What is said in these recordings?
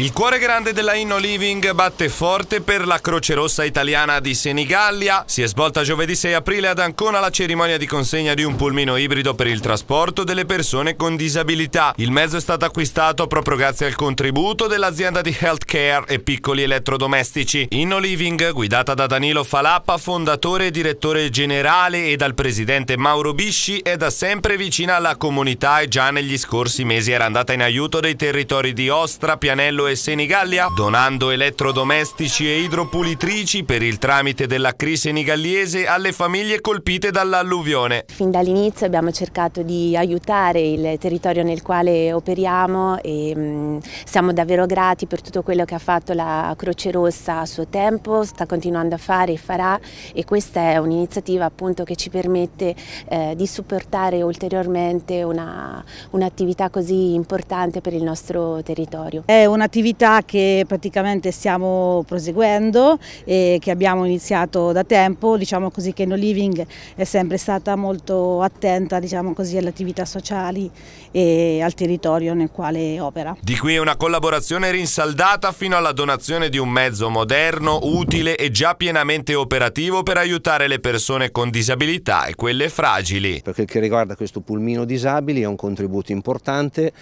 Il cuore grande della Inno Living batte forte per la Croce Rossa Italiana di Senigallia. Si è svolta giovedì 6 aprile ad Ancona la cerimonia di consegna di un pulmino ibrido per il trasporto delle persone con disabilità. Il mezzo è stato acquistato proprio grazie al contributo dell'azienda di healthcare e piccoli elettrodomestici. Inno Living, guidata da Danilo Falappa, fondatore e direttore generale, e dal presidente Mauro Bisci, è da sempre vicina alla comunità e già negli scorsi mesi era andata in aiuto dei territori di Ostra, Pianello e e Senigallia, donando elettrodomestici e idropulitrici per il tramite della CRI senigallese alle famiglie colpite dall'alluvione. Fin dall'inizio abbiamo cercato di aiutare il territorio nel quale operiamo e mh, mm, siamo davvero grati per tutto quello che ha fatto la Croce Rossa a suo tempo, sta continuando a fare e farà e questa è un'iniziativa appunto che ci permette eh, di supportare ulteriormente un'attività un così importante per il nostro territorio. È un'attività un'attività che praticamente stiamo proseguendo e che abbiamo iniziato da tempo, diciamo così che No Living è sempre stata molto attenta diciamo così, alle attività sociali e al territorio nel quale opera. Di qui una collaborazione rinsaldata fino alla donazione di un mezzo moderno, utile e già pienamente operativo per aiutare le persone con disabilità e quelle fragili. Per quel che riguarda questo pulmino disabili è un contributo importante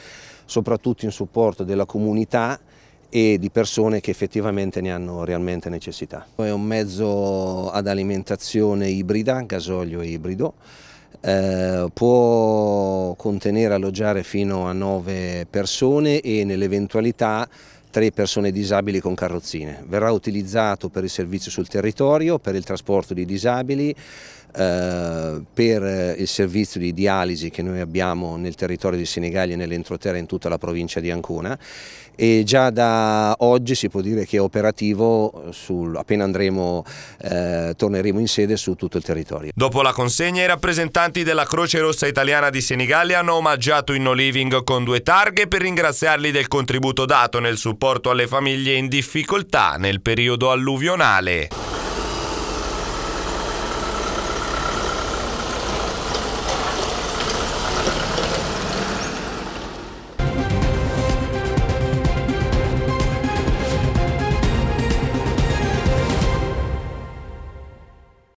soprattutto in supporto della comunità e di persone che effettivamente ne hanno realmente necessità. È un mezzo ad alimentazione ibrida, gasolio ibrido, eh, può contenere alloggiare fino a 9 persone e nell'eventualità tre persone disabili con carrozzine. Verrà utilizzato per il servizio sul territorio, per il trasporto di disabili, eh, per eh, il servizio di dialisi che noi abbiamo nel territorio di Senigallia e nell'entroterra in tutta la provincia di Ancona e già da oggi si può dire che è operativo, sul, appena andremo, eh, torneremo in sede su tutto il territorio. Dopo la consegna i rappresentanti della Croce Rossa Italiana di Senigallia hanno omaggiato Inno Living con due targhe per ringraziarli del contributo dato nel supporto supporto alle famiglie in difficoltà nel periodo alluvionale.